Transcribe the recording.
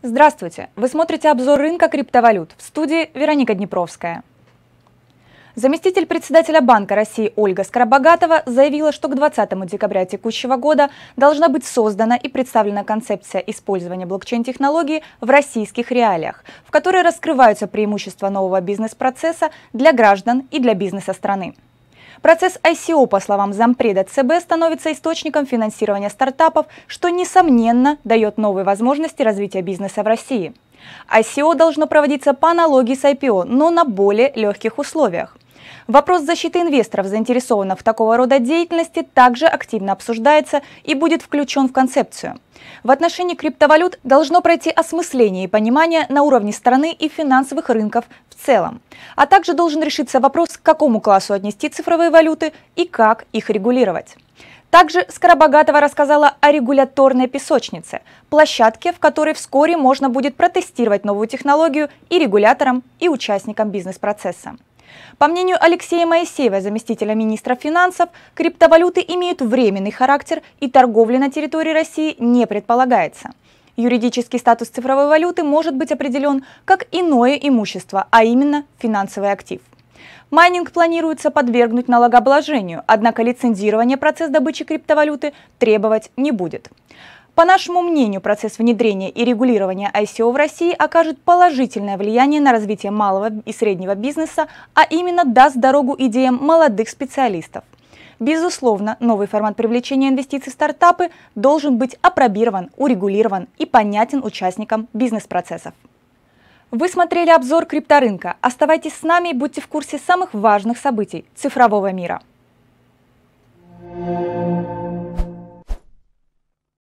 Здравствуйте! Вы смотрите обзор рынка криптовалют. В студии Вероника Днепровская. Заместитель председателя Банка России Ольга Скоробогатова заявила, что к 20 декабря текущего года должна быть создана и представлена концепция использования блокчейн-технологии в российских реалиях, в которой раскрываются преимущества нового бизнес-процесса для граждан и для бизнеса страны. Процесс ICO, по словам зампреда ЦБ, становится источником финансирования стартапов, что, несомненно, дает новые возможности развития бизнеса в России. ICO должно проводиться по аналогии с IPO, но на более легких условиях. Вопрос защиты инвесторов, заинтересованных в такого рода деятельности, также активно обсуждается и будет включен в концепцию. В отношении криптовалют должно пройти осмысление и понимание на уровне страны и финансовых рынков в целом. А также должен решиться вопрос, к какому классу отнести цифровые валюты и как их регулировать. Также Скоробогатова рассказала о регуляторной песочнице – площадке, в которой вскоре можно будет протестировать новую технологию и регуляторам, и участникам бизнес-процесса. По мнению Алексея Моисеева, заместителя министра финансов, криптовалюты имеют временный характер и торговли на территории России не предполагается. Юридический статус цифровой валюты может быть определен как иное имущество, а именно финансовый актив. Майнинг планируется подвергнуть налогообложению, однако лицензирование процесс добычи криптовалюты требовать не будет. По нашему мнению, процесс внедрения и регулирования ICO в России окажет положительное влияние на развитие малого и среднего бизнеса, а именно даст дорогу идеям молодых специалистов. Безусловно, новый формат привлечения инвестиций в стартапы должен быть опробирован, урегулирован и понятен участникам бизнес-процессов. Вы смотрели обзор крипторынка. Оставайтесь с нами и будьте в курсе самых важных событий цифрового мира.